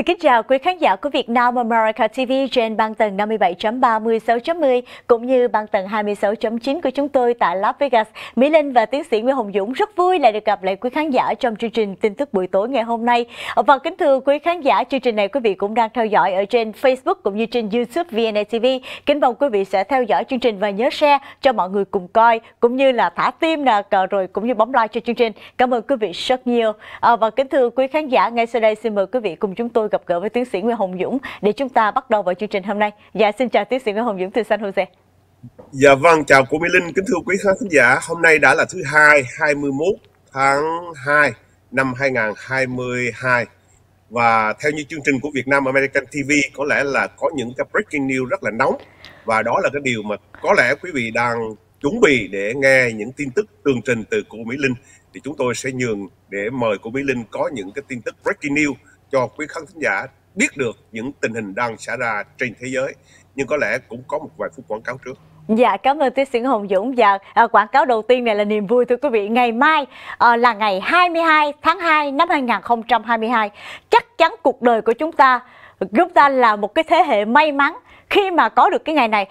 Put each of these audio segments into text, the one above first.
Xin kính chào quý khán giả của Việt Nam America TV trên băng tầng 57.3, 16.10 cũng như băng tầng 26.9 của chúng tôi tại Las Vegas. Mỹ Linh và tiến sĩ Nguyễn Hồng Dũng rất vui lại được gặp lại quý khán giả trong chương trình tin tức buổi tối ngày hôm nay. Và kính thưa quý khán giả, chương trình này quý vị cũng đang theo dõi ở trên Facebook cũng như trên YouTube VNA TV. Kính mong quý vị sẽ theo dõi chương trình và nhớ share cho mọi người cùng coi cũng như là thả tim nè rồi cũng như bấm like cho chương trình. Cảm ơn quý vị rất nhiều. À, và kính thưa quý khán giả, ngay sau đây xin mời quý vị cùng chúng tôi gặp gỡ với tiến sĩ Nguyễn Hồng Dũng để chúng ta bắt đầu vào chương trình hôm nay. Dạ, xin chào tiến sĩ Nguyễn Hồng Dũng từ San Jose. Dạ vâng, chào cô Mỹ Linh, kính thưa quý khán giả. Hôm nay đã là thứ hai, 21 tháng 2 năm 2022 và theo như chương trình của Việt Nam American TV có lẽ là có những cái breaking news rất là nóng và đó là cái điều mà có lẽ quý vị đang chuẩn bị để nghe những tin tức tường trình từ cô Mỹ Linh thì chúng tôi sẽ nhường để mời cô Mỹ Linh có những cái tin tức breaking news cho quý khán thính giả biết được những tình hình đang xảy ra trên thế giới nhưng có lẽ cũng có một vài phút quảng cáo trước Dạ, cảm ơn tiến sĩ Hồng Dũng. Dạ, à, quảng cáo đầu tiên này là niềm vui thưa quý vị. Ngày mai à, là ngày 22 tháng 2 năm 2022. Chắc chắn cuộc đời của chúng ta, chúng ta là một cái thế hệ may mắn khi mà có được cái ngày này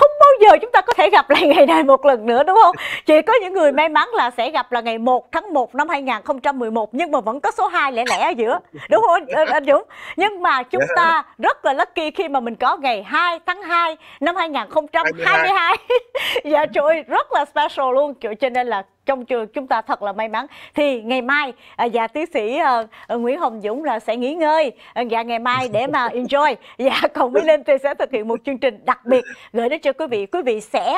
không bao giờ chúng ta có thể gặp lại ngày này một lần nữa đúng không? Chỉ có những người may mắn là sẽ gặp là ngày 1 tháng 1 năm 2011 nhưng mà vẫn có số 2 lẻ lẻ ở giữa. Đúng không ờ, anh Dũng? Nhưng mà chúng dạ. ta rất là lucky khi mà mình có ngày 2 tháng 2 năm 2022. dạ trời ơi, rất là special luôn. kiểu Cho nên là trong trường chúng ta thật là may mắn thì ngày mai à, dạ tiến sĩ ờ, ờ, Nguyễn Hồng Dũng là sẽ nghỉ ngơi ờ, dạ ngày mai để mà enjoy dạ còn Mỹ Linh thì sẽ thực hiện một chương trình đặc biệt gửi đến cho quý vị quý vị sẽ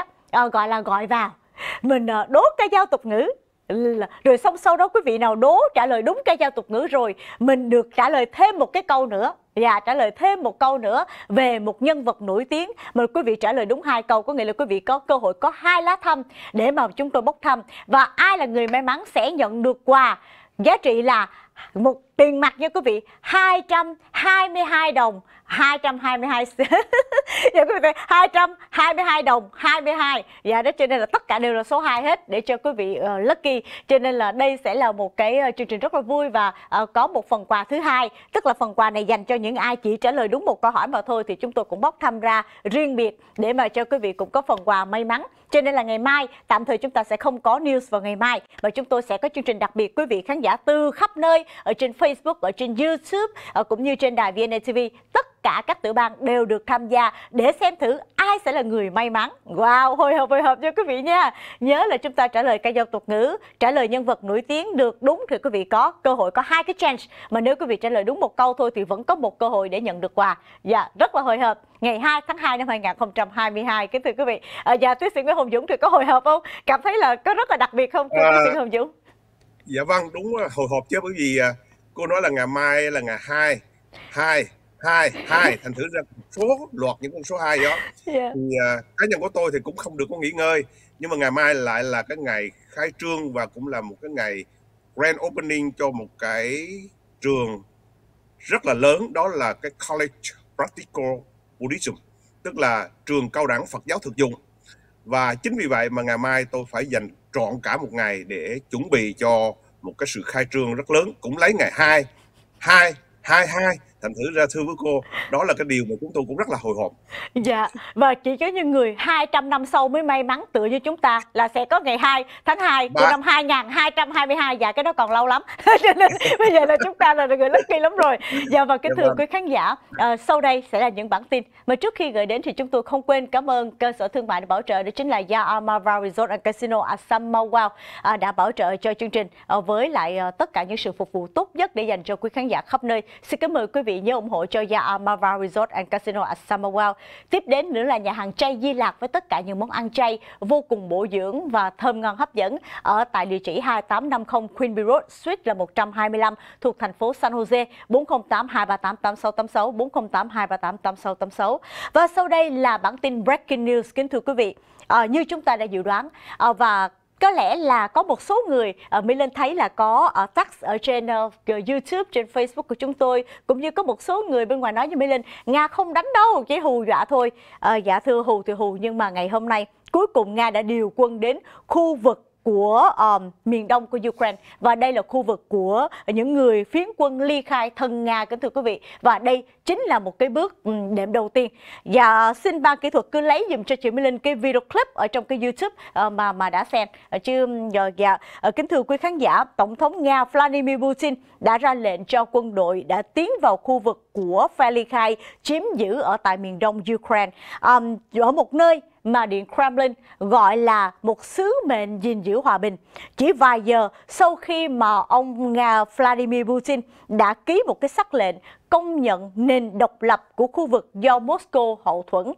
gọi là gọi vào mình đốt cái giao tục ngữ rồi xong sau đó quý vị nào đố trả lời đúng cái giao tục ngữ rồi mình được trả lời thêm một cái câu nữa và dạ, trả lời thêm một câu nữa về một nhân vật nổi tiếng mà quý vị trả lời đúng hai câu có nghĩa là quý vị có cơ hội có hai lá thăm để mà chúng tôi bốc thăm và ai là người may mắn sẽ nhận được quà giá trị là một Tiền mặt nha quý vị 222 đồng 222 Dạ quý vị 222 đồng 22 Dạ đó cho nên là tất cả đều là số 2 hết Để cho quý vị uh, lucky Cho nên là đây sẽ là một cái uh, chương trình rất là vui Và uh, có một phần quà thứ hai Tức là phần quà này dành cho những ai chỉ trả lời đúng một câu hỏi mà thôi Thì chúng tôi cũng bóc thăm ra riêng biệt Để mà cho quý vị cũng có phần quà may mắn cho nên là ngày mai tạm thời chúng ta sẽ không có news vào ngày mai mà chúng tôi sẽ có chương trình đặc biệt quý vị khán giả từ khắp nơi ở trên Facebook Facebook, ở trên YouTube ờ, cũng như trên đài VNTV. Tất cả các tiểu bang đều được tham gia để xem thử ai sẽ là người may mắn. Wow, hồi hộp hồi hộp cho quý vị nha. Nhớ là chúng ta trả lời ca dao tục ngữ, trả lời nhân vật nổi tiếng được đúng thì quý vị có cơ hội có hai cái chance. Mà nếu quý vị trả lời đúng một câu thôi thì vẫn có một cơ hội để nhận được quà. Dạ, rất là hồi hộp. Ngày 2 tháng 2 năm 2022, kính thưa quý vị. À, dạ, thuyết sĩ Nguyễn Hồng Dũng thì có hồi hộp không? Cảm thấy là có rất là đặc biệt không, thưa à, thuyết sĩ Hồng Dũng? Dạ vâng, đúng hồi hộp chứ bởi vì à, cô nói là ngày mai là ngày hai hai hai hai thành thử ra số loạt những con số hai đó yeah. Dạ. thì à, cá nhân của tôi thì cũng không được có nghỉ ngơi nhưng mà ngày mai lại là cái ngày khai trương và cũng là một cái ngày grand opening cho một cái trường rất là lớn đó là cái college practical buddhism tức là trường cao đẳng phật giáo thực dụng và chính vì vậy mà ngày mai tôi phải dành trọn cả một ngày để chuẩn bị cho một cái sự khai trương rất lớn cũng lấy ngày 2 2 22 thành thử ra thưa với cô đó là cái điều mà chúng tôi cũng rất là hồi hộp dạ và chỉ có những người 200 năm sau mới may mắn tựa như chúng ta là sẽ có ngày 2 tháng 2 của năm 2222 dạ cái đó còn lâu lắm cho nên bây giờ là chúng ta là người lucky lắm rồi dạ và kính dạ thưa vâng. quý khán giả à, sau đây sẽ là những bản tin mà trước khi gửi đến thì chúng tôi không quên cảm ơn cơ sở thương mại đã bảo trợ đó chính là Yaamava Resort and Casino Asamawa à, ờ, đã bảo trợ cho chương trình à, với lại à, tất cả những sự phục vụ tốt nhất để dành cho quý khán giả khắp nơi xin cảm ơn quý vị vị nhớ ủng hộ cho Ya'a Amara Resort and Casino at Summerwell. Tiếp đến nữa là nhà hàng chay Di Lạc với tất cả những món ăn chay vô cùng bổ dưỡng và thơm ngon hấp dẫn ở tại địa chỉ 2850 Queenby Road, Suite là 125 thuộc thành phố San Jose 408 238 8686 408 238 8686. Và sau đây là bản tin Breaking News kính thưa quý vị. À, như chúng ta đã dự đoán à, và có lẽ là có một số người uh, mới lên thấy là có ở uh, tax ở trên uh, YouTube trên Facebook của chúng tôi cũng như có một số người bên ngoài nói như Mỹ Linh Nga không đánh đâu chỉ hù dọa thôi uh, dạ thưa hù thì hù nhưng mà ngày hôm nay cuối cùng Nga đã điều quân đến khu vực của um, miền đông của Ukraine và đây là khu vực của những người phiến quân ly khai thân Nga kính thưa quý vị và đây chính là một cái bước đệm đầu tiên và xin ban kỹ thuật cứ lấy dùm cho chị Mỹ Linh cái video clip ở trong cái YouTube uh, mà mà đã xem ờ, chứ giờ dạ ờ, kính thưa quý khán giả tổng thống Nga Vladimir Putin đã ra lệnh cho quân đội đã tiến vào khu vực của phe ly khai chiếm giữ ở tại miền đông Ukraine um, ở một nơi mà Điện Kremlin gọi là một sứ mệnh gìn giữ hòa bình. Chỉ vài giờ sau khi mà ông Nga Vladimir Putin đã ký một cái sắc lệnh công nhận nền độc lập của khu vực do Moscow hậu thuẫn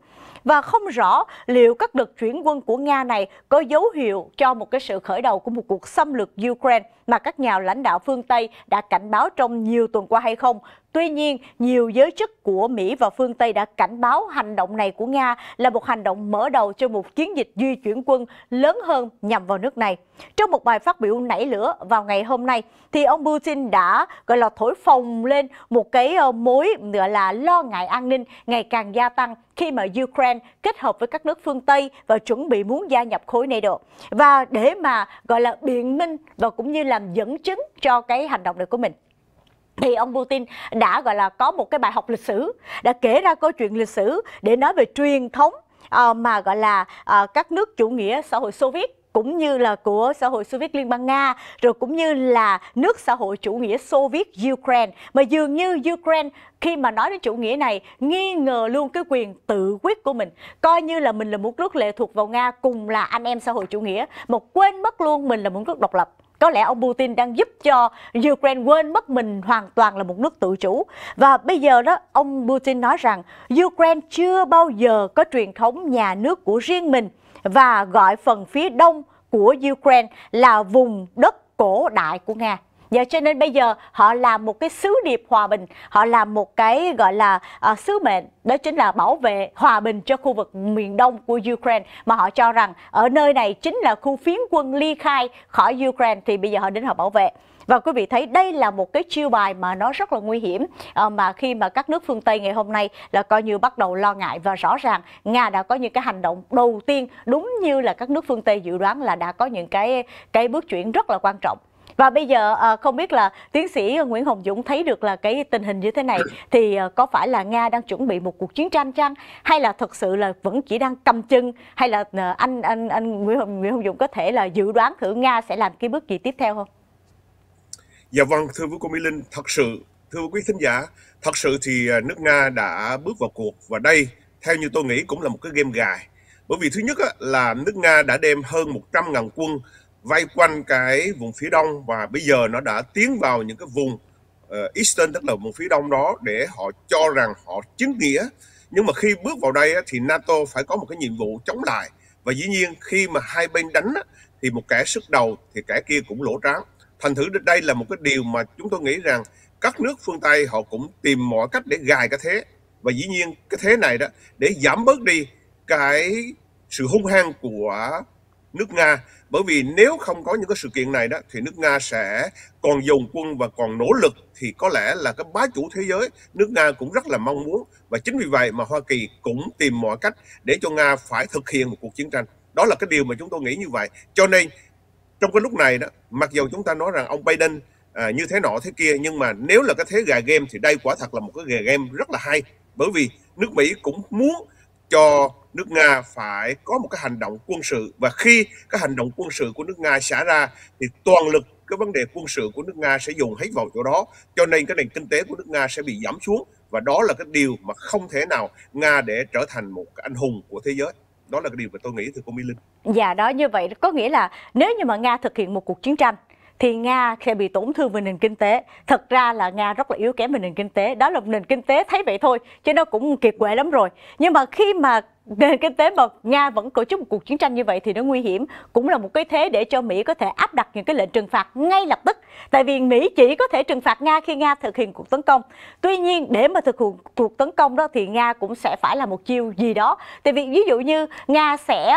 và không rõ liệu các đợt chuyển quân của Nga này có dấu hiệu cho một cái sự khởi đầu của một cuộc xâm lược Ukraine mà các nhà lãnh đạo phương Tây đã cảnh báo trong nhiều tuần qua hay không. Tuy nhiên, nhiều giới chức của Mỹ và phương Tây đã cảnh báo hành động này của Nga là một hành động mở đầu cho một chiến dịch di chuyển quân lớn hơn nhằm vào nước này. Trong một bài phát biểu nảy lửa vào ngày hôm nay, thì ông Putin đã gọi là thổi phồng lên một cái ờ, mối nữa là lo ngại an ninh ngày càng gia tăng khi mà Ukraine Israel kết hợp với các nước phương Tây và chuẩn bị muốn gia nhập khối NATO. Và để mà gọi là biện minh và cũng như làm dẫn chứng cho cái hành động này của mình thì ông Putin đã gọi là có một cái bài học lịch sử, đã kể ra câu chuyện lịch sử để nói về truyền thống ờ, mà gọi là ờ, các nước chủ nghĩa xã hội Soviet cũng như là của xã hội Xô Viết Liên bang Nga, rồi cũng như là nước xã hội chủ nghĩa Xô Viết Ukraine. Mà dường như Ukraine khi mà nói đến chủ nghĩa này nghi ngờ luôn cái quyền tự quyết của mình, coi như là mình là một nước lệ thuộc vào Nga cùng là anh em xã hội chủ nghĩa, mà quên mất luôn mình là một nước độc lập có lẽ ông Putin đang giúp cho Ukraine quên mất mình hoàn toàn là một nước tự chủ. Và bây giờ đó, ông Putin nói rằng Ukraine chưa bao giờ có truyền thống nhà nước của riêng mình và gọi phần phía đông của Ukraine là vùng đất cổ đại của Nga. Và cho nên bây giờ họ làm một cái sứ điệp hòa bình, họ làm một cái gọi là uh, sứ mệnh, đó chính là bảo vệ hòa bình cho khu vực miền đông của Ukraine. Mà họ cho rằng ở nơi này chính là khu phiến quân ly khai khỏi Ukraine thì bây giờ họ đến họ bảo vệ. Và quý vị thấy đây là một cái chiêu bài mà nó rất là nguy hiểm à, mà khi mà các nước phương Tây ngày hôm nay là coi như bắt đầu lo ngại và rõ ràng Nga đã có những cái hành động đầu tiên đúng như là các nước phương Tây dự đoán là đã có những cái cái bước chuyển rất là quan trọng. Và bây giờ ờ, không biết là tiến sĩ Nguyễn Hồng Dũng thấy được là cái tình hình như thế này thì ờ, có phải là Nga đang chuẩn bị một cuộc chiến tranh chăng hay là thật sự là vẫn chỉ đang cầm chân hay là anh anh anh Nguyễn Hồng Nguyễn Hồng Dũng có thể là dự đoán thử Nga sẽ làm cái bước gì tiếp theo không? Dạ vâng, thưa quý cô Mỹ Linh, thật sự, thưa quý thính giả, thật sự thì à, nước Nga đã bước vào cuộc và đây, theo như tôi nghĩ cũng là một cái game gài. Bởi vì thứ nhất là nước Nga đã đem hơn 100.000 quân vây quanh cái vùng phía đông và bây giờ nó đã tiến vào những cái vùng uh, Eastern, tức là vùng phía đông đó để họ cho rằng họ chính nghĩa. Nhưng mà khi bước vào đây thì NATO phải có một cái nhiệm vụ chống lại. Và dĩ nhiên khi mà hai bên đánh thì một kẻ sức đầu thì kẻ kia cũng lỗ tráng thành thử đây là một cái điều mà chúng tôi nghĩ rằng các nước phương Tây họ cũng tìm mọi cách để gài cái thế và dĩ nhiên cái thế này đó để giảm bớt đi cái sự hung hăng của nước Nga bởi vì nếu không có những cái sự kiện này đó thì nước Nga sẽ còn dùng quân và còn nỗ lực thì có lẽ là cái bá chủ thế giới nước Nga cũng rất là mong muốn và chính vì vậy mà Hoa Kỳ cũng tìm mọi cách để cho Nga phải thực hiện một cuộc chiến tranh đó là cái điều mà chúng tôi nghĩ như vậy cho nên trong cái lúc này đó mặc dù chúng ta nói rằng ông Biden à, như thế nọ thế kia nhưng mà nếu là cái thế gà game thì đây quả thật là một cái gà game rất là hay bởi vì nước Mỹ cũng muốn cho nước Nga phải có một cái hành động quân sự và khi cái hành động quân sự của nước Nga xảy ra thì toàn lực cái vấn đề quân sự của nước Nga sẽ dùng hết vào chỗ đó cho nên cái nền kinh tế của nước Nga sẽ bị giảm xuống và đó là cái điều mà không thể nào Nga để trở thành một cái anh hùng của thế giới đó là cái điều mà tôi nghĩ thưa cô Mỹ Linh dạ đó như vậy có nghĩa là nếu như mà Nga thực hiện một cuộc chiến tranh thì Nga sẽ bị tổn thương về nền kinh tế. Thật ra là Nga rất là yếu kém về nền kinh tế. Đó là nền kinh tế thấy vậy thôi, chứ nó cũng kiệt quệ lắm rồi. Nhưng mà khi mà nền kinh tế mà Nga vẫn tổ chức một cuộc chiến tranh như vậy thì nó nguy hiểm cũng là một cái thế để cho Mỹ có thể áp đặt những cái lệnh trừng phạt ngay lập tức tại vì Mỹ chỉ có thể trừng phạt Nga khi Nga thực hiện cuộc tấn công tuy nhiên để mà thực hiện cuộc tấn công đó thì Nga cũng sẽ phải là một chiêu gì đó tại vì ví dụ như Nga sẽ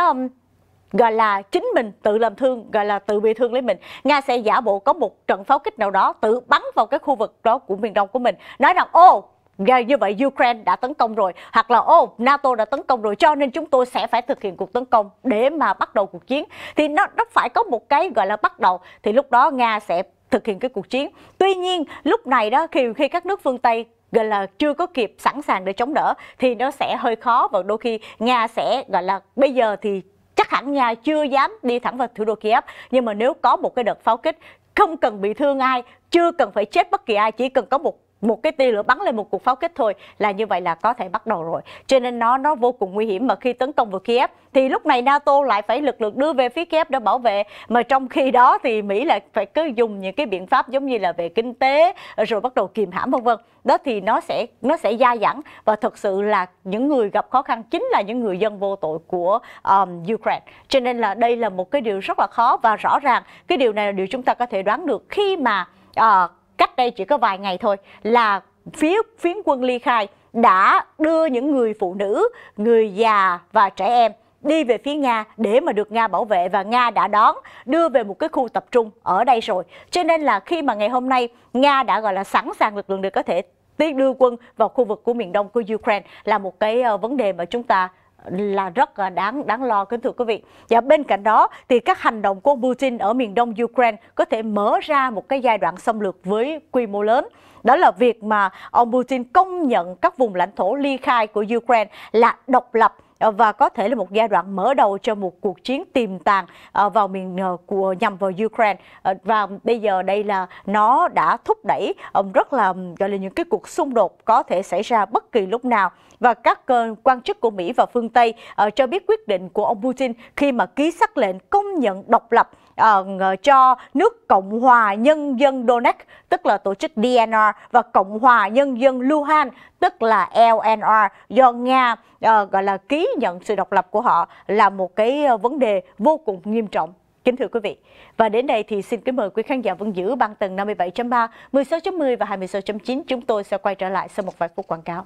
gọi là chính mình tự làm thương gọi là tự bị thương lấy mình nga sẽ giả bộ có một trận pháo kích nào đó tự bắn vào cái khu vực đó của miền đông của mình nói rằng ô như vậy Ukraine đã tấn công rồi hoặc là ô oh, NATO đã tấn công rồi cho nên chúng tôi sẽ phải thực hiện cuộc tấn công để mà bắt đầu cuộc chiến thì nó nó phải có một cái gọi là bắt đầu thì lúc đó Nga sẽ thực hiện cái cuộc chiến. Tuy nhiên lúc này đó khi khi các nước phương Tây gọi là chưa có kịp sẵn sàng để chống đỡ thì nó sẽ hơi khó và đôi khi Nga sẽ gọi là bây giờ thì chắc hẳn Nga chưa dám đi thẳng vào thủ đô Kiev nhưng mà nếu có một cái đợt pháo kích không cần bị thương ai, chưa cần phải chết bất kỳ ai, chỉ cần có một một cái tia lửa bắn lên một cuộc pháo kích thôi là như vậy là có thể bắt đầu rồi cho nên nó nó vô cùng nguy hiểm mà khi tấn công vào Kiev thì lúc này NATO lại phải lực lượng đưa về phía Kiev để bảo vệ mà trong khi đó thì Mỹ lại phải cứ dùng những cái biện pháp giống như là về kinh tế rồi bắt đầu kìm hãm vân vân đó thì nó sẽ nó sẽ gia dẳng và thực sự là những người gặp khó khăn chính là những người dân vô tội của um, Ukraine cho nên là đây là một cái điều rất là khó và rõ ràng cái điều này là điều chúng ta có thể đoán được khi mà uh, cách đây chỉ có vài ngày thôi là phía phiến quân ly khai đã đưa những người phụ nữ, người già và trẻ em đi về phía Nga để mà được Nga bảo vệ và Nga đã đón đưa về một cái khu tập trung ở đây rồi. Cho nên là khi mà ngày hôm nay Nga đã gọi là sẵn sàng lực lượng để có thể tiến đưa quân vào khu vực của miền đông của Ukraine là một cái ờ, vấn đề mà chúng ta là rất à, đáng đáng lo kính thưa quý vị. Và bên cạnh đó thì các hành động của Putin ở miền đông Ukraine có thể mở ra một cái giai đoạn xâm lược với quy mô lớn. Đó là việc mà ông Putin công nhận các vùng lãnh thổ ly khai của Ukraine là độc lập à, và có thể là một giai đoạn mở đầu cho một cuộc chiến tiềm tàng à, vào miền của nhằm vào Ukraine và bây giờ đây là nó đã thúc đẩy rất là gọi là những cái cuộc xung đột có thể xảy ra bất kỳ lúc nào và các quan chức của Mỹ và phương Tây ờ, cho biết quyết định của ông Putin khi mà ký sắc lệnh công nhận độc lập ờ, cho nước Cộng hòa Nhân dân Donetsk, tức là tổ chức DNR, và Cộng hòa Nhân dân Luhan, tức là LNR, do Nga ờ, gọi là ký nhận sự độc lập của họ là một cái vấn đề vô cùng nghiêm trọng. Kính thưa quý vị, và đến đây thì xin kính mời quý khán giả vẫn giữ ban tầng 57.3, 16.10 và 26.9. Chúng tôi sẽ quay trở lại sau một vài phút quảng cáo.